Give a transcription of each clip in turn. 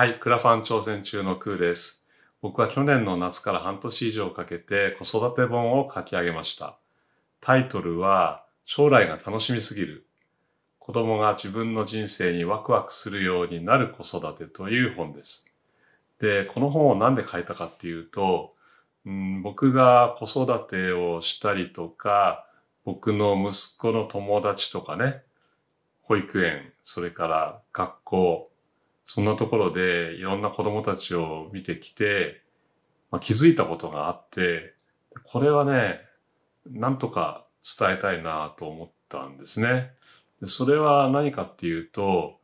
はい、クラファン挑戦中のクーです。僕は去年の夏から半年以上かけて子育て本を書き上げました。タイトルは、将来が楽しみすぎる。子供が自分の人生にワクワクするようになる子育てという本です。で、この本を何で書いたかっていうと、うん、僕が子育てをしたりとか、僕の息子の友達とかね、保育園、それから学校、そんなところでいろんな子供たちを見てきて、まあ、気づいたことがあって、これはね、なんとか伝えたいなと思ったんですね。でそれは何かっていうと、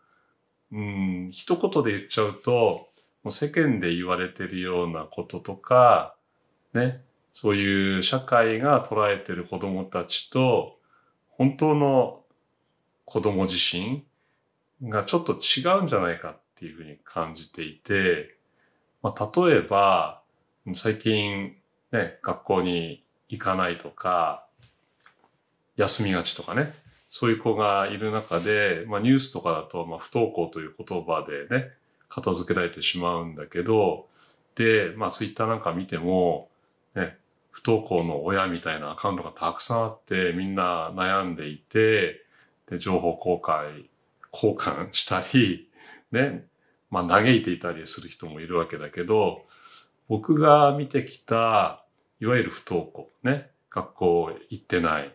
うん、一言で言っちゃうと、もう世間で言われてるようなこととか、ね、そういう社会が捉えてる子供たちと、本当の子供自身がちょっと違うんじゃないかっっていうふうに感じていて、まあ、例えば、最近、ね、学校に行かないとか、休みがちとかね、そういう子がいる中で、まあ、ニュースとかだと、まあ、不登校という言葉でね、片付けられてしまうんだけど、で、まあ、ツイッターなんか見ても、ね、不登校の親みたいなアカウントがたくさんあって、みんな悩んでいて、で、情報公開、交換したり、ね、まあ嘆いていたりする人もいるわけだけど、僕が見てきた、いわゆる不登校、ね、学校行ってない、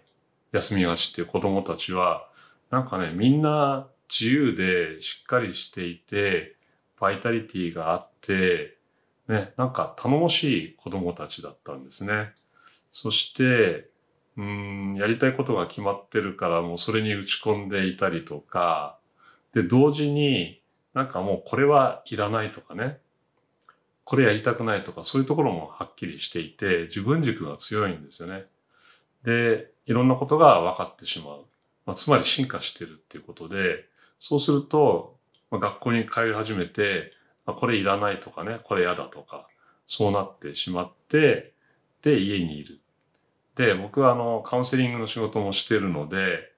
休みがちっていう子供たちは、なんかね、みんな自由でしっかりしていて、バイタリティがあって、ね、なんか頼もしい子供たちだったんですね。そして、うん、やりたいことが決まってるからもうそれに打ち込んでいたりとか、で、同時になんかもうこれはいらないとかね、これやりたくないとか、そういうところもはっきりしていて、自分軸が強いんですよね。で、いろんなことが分かってしまう。まあ、つまり進化してるっていうことで、そうすると、まあ、学校に通い始めて、まあ、これいらないとかね、これ嫌だとか、そうなってしまって、で、家にいる。で、僕はあの、カウンセリングの仕事もしてるので、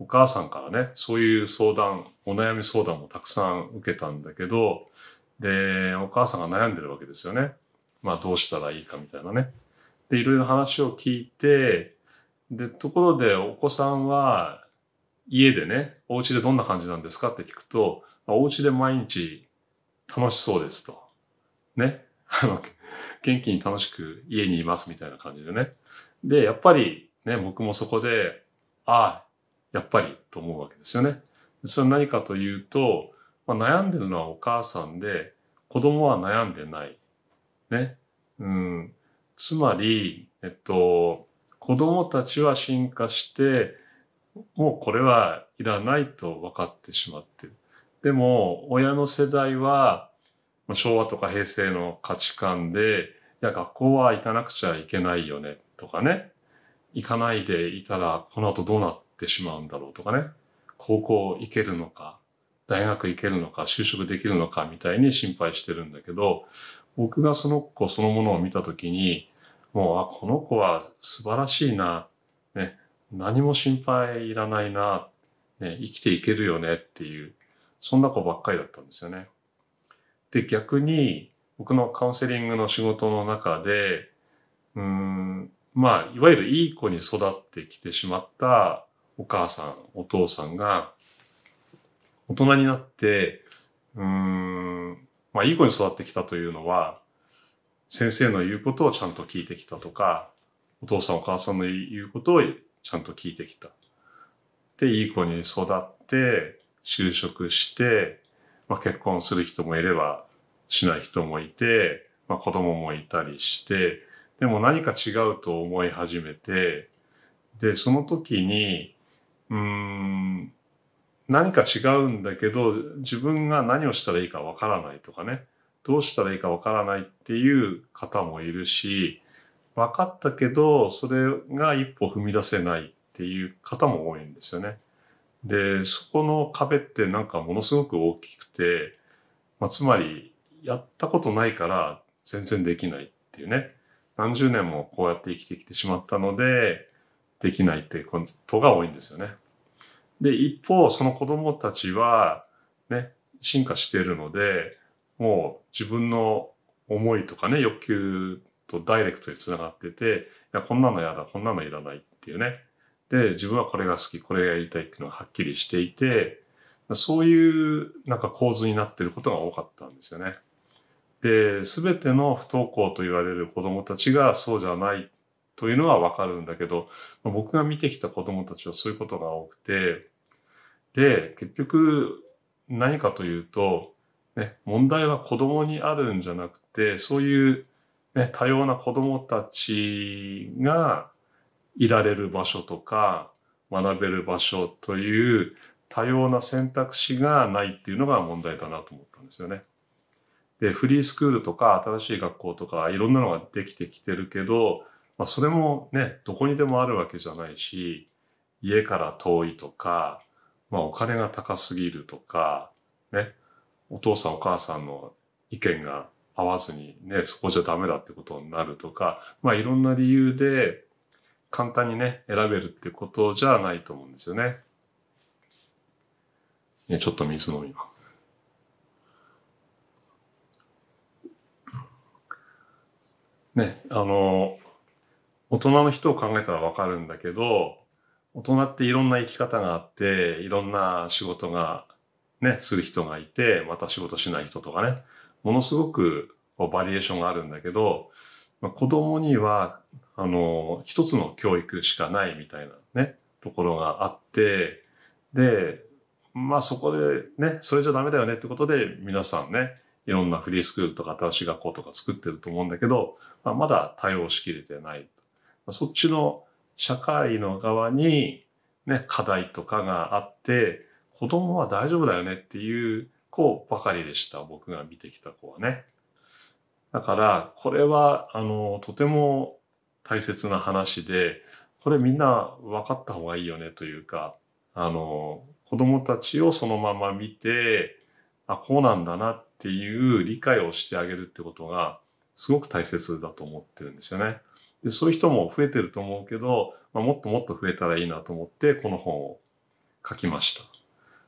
お母さんからね、そういう相談、お悩み相談もたくさん受けたんだけど、で、お母さんが悩んでるわけですよね。まあどうしたらいいかみたいなね。で、いろいろ話を聞いて、で、ところでお子さんは家でね、お家でどんな感じなんですかって聞くと、お家で毎日楽しそうですと。ね。あの、元気に楽しく家にいますみたいな感じでね。で、やっぱりね、僕もそこで、ああ、やっぱりと思うわけですよね。それは何かというと、まあ、悩んでるのはお母さんで、子供は悩んでない。ね。うん。つまり、えっと、子供たちは進化して、もうこれはいらないと分かってしまってる。でも、親の世代は、昭和とか平成の価値観で、いや、学校は行かなくちゃいけないよね、とかね。行かないでいたら、この後どうなってってしまうんだろうとかね高校行けるのか大学行けるのか就職できるのかみたいに心配してるんだけど僕がその子そのものを見た時にもうあこの子は素晴らしいな、ね、何も心配いらないな、ね、生きていけるよねっていうそんな子ばっかりだったんですよね。で逆に僕のカウンセリングの仕事の中でうんまあいわゆるいい子に育ってきてしまったお母さん、お父さんが、大人になって、うん、まあ、いい子に育ってきたというのは、先生の言うことをちゃんと聞いてきたとか、お父さんお母さんの言うことをちゃんと聞いてきた。で、いい子に育って、就職して、まあ、結婚する人もいれば、しない人もいて、まあ、子供もいたりして、でも何か違うと思い始めて、で、その時に、うん何か違うんだけど自分が何をしたらいいかわからないとかねどうしたらいいかわからないっていう方もいるし分かったけどそれが一歩踏み出せないっていう方も多いんですよね。でそこの壁ってなんかものすごく大きくて、まあ、つまりやったことないから全然できないっていうね何十年もこうやって生きてきてしまったのでできないっていうことが多いんですよね。で、一方、その子供たちは、ね、進化しているので、もう自分の思いとかね、欲求とダイレクトにつながってて、いや、こんなのやだ、こんなのいらないっていうね。で、自分はこれが好き、これがやりたいっていうのがはっきりしていて、そういうなんか構図になってることが多かったんですよね。で、すべての不登校と言われる子供たちがそうじゃないというのはわかるんだけど、僕が見てきた子供たちはそういうことが多くて、で、結局何かというと、ね、問題は子供にあるんじゃなくて、そういう、ね、多様な子供たちがいられる場所とか、学べる場所という多様な選択肢がないっていうのが問題だなと思ったんですよね。で、フリースクールとか新しい学校とかいろんなのができてきてるけど、まあ、それもねどこにでもあるわけじゃないし家から遠いとか、まあ、お金が高すぎるとか、ね、お父さんお母さんの意見が合わずに、ね、そこじゃダメだってことになるとか、まあ、いろんな理由で簡単にね選べるってことじゃないと思うんですよね。ねちょっと水飲みます。ね、あの大人の人を考えたらわかるんだけど、大人っていろんな生き方があって、いろんな仕事がね、する人がいて、また仕事しない人とかね、ものすごくバリエーションがあるんだけど、まあ、子供には、あの、一つの教育しかないみたいなね、ところがあって、で、まあそこでね、それじゃダメだよねってことで皆さんね、いろんなフリースクールとか新しい学校とか作ってると思うんだけど、まあ、まだ対応しきれてないそっちの社会の側に、ね、課題とかがあって、子供は大丈夫だよねっていう子ばかりでした。僕が見てきた子はね。だから、これは、あの、とても大切な話で、これみんな分かった方がいいよねというか、あの、子供たちをそのまま見て、あ、こうなんだなっていう理解をしてあげるってことが、すごく大切だと思ってるんですよね。でそういう人も増えてると思うけど、まあ、もっともっと増えたらいいなと思ってこの本を書きまし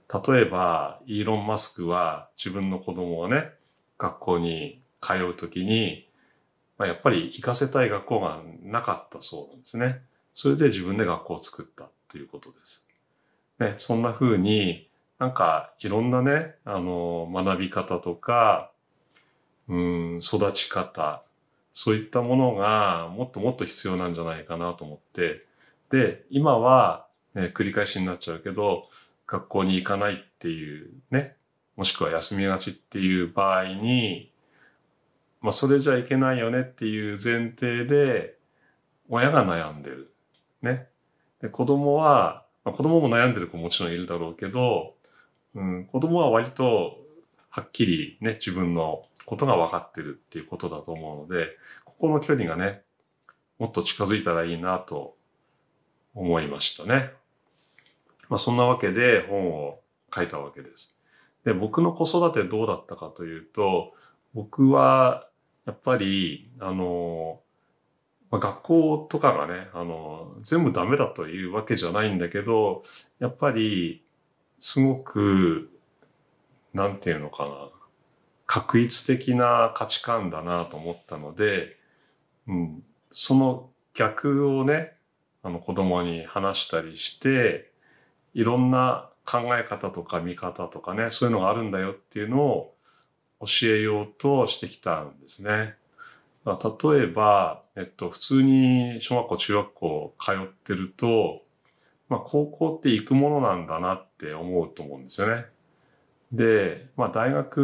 た。例えばイーロン・マスクは自分の子供をね学校に通う時に、まあ、やっぱり行かせたい学校がなかったそうなんですね。それで自分で学校を作ったということです。ね、そんな風になんかいろんなねあの学び方とかうん育ち方そういったものがもっともっと必要なんじゃないかなと思って、で、今は、ね、繰り返しになっちゃうけど、学校に行かないっていうね、もしくは休みがちっていう場合に、まあ、それじゃいけないよねっていう前提で、親が悩んでる。ね。で子供は、まあ、子供も悩んでる子ももちろんいるだろうけど、うん、子供は割とはっきりね、自分のことが分かってるっていうことだと思うのでここの距離がねもっと近づいたらいいなと思いましたね。まあ、そんなわけで本を書いたわけです。で僕の子育てどうだったかというと僕はやっぱりあの、ま学校とかがねあの全部ダメだというわけじゃないんだけどやっぱりすごく何て言うのかな画一的な価値観だなと思ったので、うん、その逆をねあの子供に話したりしていろんな考え方とか見方とかねそういうのがあるんだよっていうのを教えようとしてきたんですね。例えば、えっと、普通に小学校、中学校通ってると、まあ、高校って行くものなんだなって思うと思うんですよね。で、まあ、大学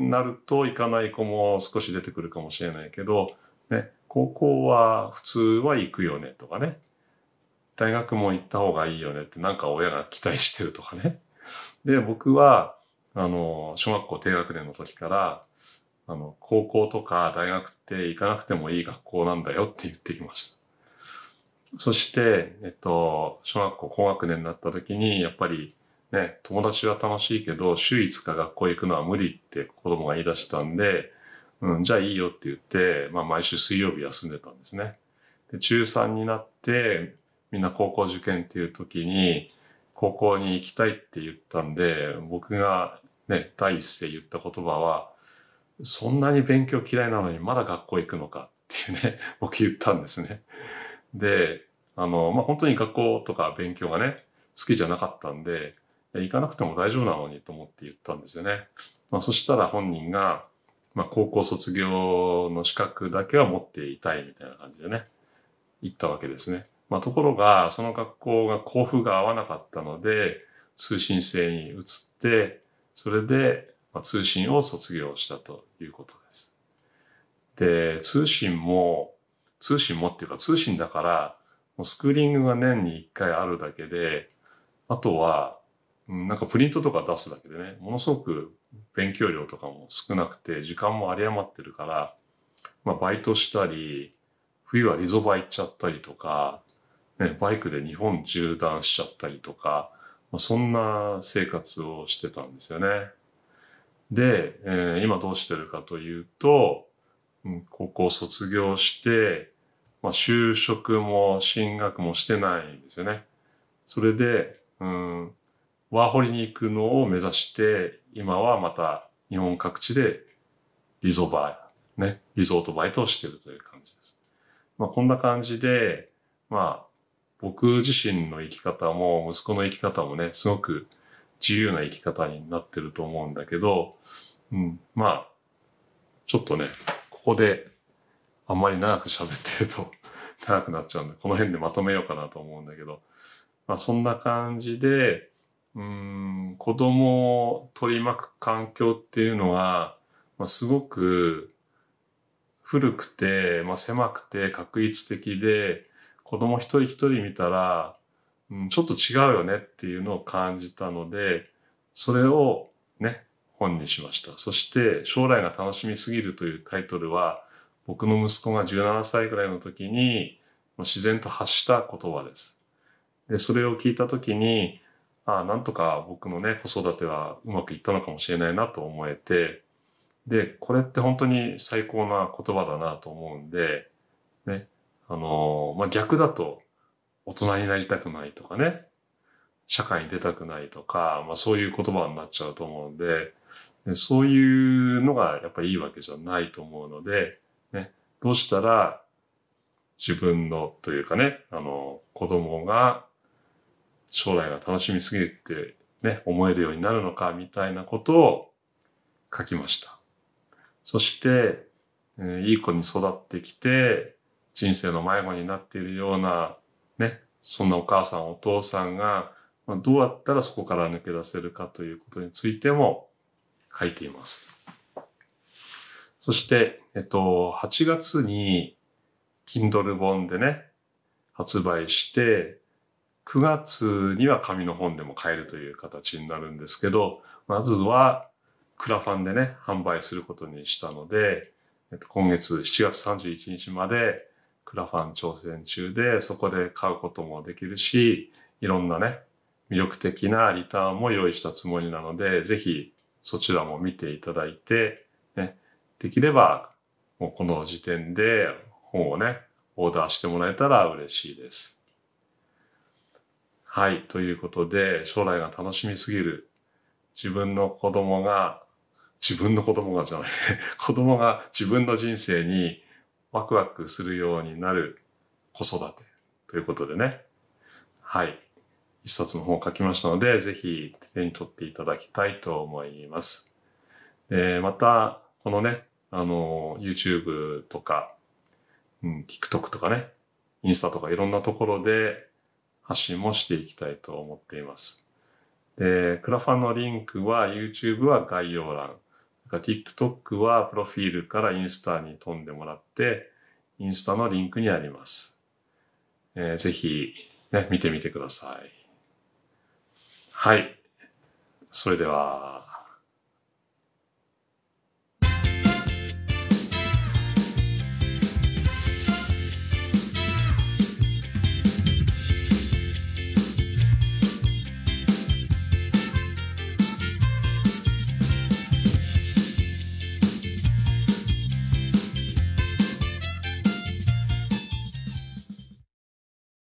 になると行かない子も少し出てくるかもしれないけど、ね、高校は普通は行くよねとかね大学も行った方がいいよねってなんか親が期待してるとかね。で僕はあの小学校低学年の時からあの高校とか大学って行かなくてもいい学校なんだよって言ってきました。そして、えっと、小学校高学年になった時にやっぱりね、友達は楽しいけど、週5日学校行くのは無理って子供が言い出したんで、うん、じゃあいいよって言って、まあ毎週水曜日休んでたんですね。で、中3になって、みんな高校受験っていう時に、高校に行きたいって言ったんで、僕がね、第一声言った言葉は、そんなに勉強嫌いなのにまだ学校行くのかっていうね、僕言ったんですね。で、あの、まあ、本当に学校とか勉強がね、好きじゃなかったんで、行かなくても大丈夫なのにと思って言ったんですよね。まあ、そしたら本人が、まあ、高校卒業の資格だけは持っていたいみたいな感じでね、行ったわけですね。まあ、ところが、その学校が校風が合わなかったので、通信制に移って、それで、ま通信を卒業したということです。で、通信も、通信もっていうか通信だから、もうスクーリングが年に1回あるだけで、あとはなんかプリントとか出すだけでね、ものすごく勉強量とかも少なくて、時間も有り余ってるから、まあ、バイトしたり、冬はリゾバ行っちゃったりとか、ね、バイクで日本縦断しちゃったりとか、まあ、そんな生活をしてたんですよね。で、えー、今どうしてるかというと、高校卒業して、まあ、就職も進学もしてないんですよね。それで、うん、ワーホリに行くのを目指して、今はまた日本各地でリゾバイ、ね、リゾートバイトをしてるという感じです。まあ、こんな感じで、まあ、僕自身の生き方も、息子の生き方もね、すごく自由な生き方になってると思うんだけど、うん、まあ、ちょっとね、ここであんまり長く喋ってると長くなっちゃうんで、この辺でまとめようかなと思うんだけど、まあそんな感じで、うん子供を取り巻く環境っていうのは、まあ、すごく古くて、まあ、狭くて確一的で子供一人一人見たら、うん、ちょっと違うよねっていうのを感じたのでそれをね本にしましたそして「将来が楽しみすぎる」というタイトルは僕の息子が17歳ぐらいの時に自然と発した言葉です。でそれを聞いた時にああ、なんとか僕のね、子育てはうまくいったのかもしれないなと思えて、で、これって本当に最高な言葉だなと思うんで、ね、あのー、まあ、逆だと、大人になりたくないとかね、社会に出たくないとか、まあ、そういう言葉になっちゃうと思うんで、でそういうのがやっぱりいいわけじゃないと思うので、ね、どうしたら自分のというかね、あの、子供が将来が楽しみすぎてね、思えるようになるのか、みたいなことを書きました。そして、えいい子に育ってきて、人生の迷子になっているような、ね、そんなお母さん、お父さんが、まどうやったらそこから抜け出せるかということについても書いています。そして、えっと、8月に Kindle 本でね、発売して、9月には紙の本でも買えるという形になるんですけど、まずはクラファンでね、販売することにしたので、今月7月31日までクラファン挑戦中で、そこで買うこともできるし、いろんなね、魅力的なリターンも用意したつもりなので、ぜひそちらも見ていただいて、ね、できればもうこの時点で本をね、オーダーしてもらえたら嬉しいです。はい、ということで、将来が楽しみすぎる。自分の子供が、自分の子供がじゃないね。子供が自分の人生にワクワクするようになる子育てということでね。はい。一冊の本を書きましたので、ぜひ手に取っていただきたいと思います。えー、また、このね、あの、YouTube とか、うん、TikTok とかね、インスタとかいろんなところで、発信もしていきたいと思っています。で、クラファンのリンクは YouTube は概要欄、TikTok はプロフィールからインスタに飛んでもらって、インスタのリンクにあります。えー、ぜひ、ね、見てみてください。はい。それでは。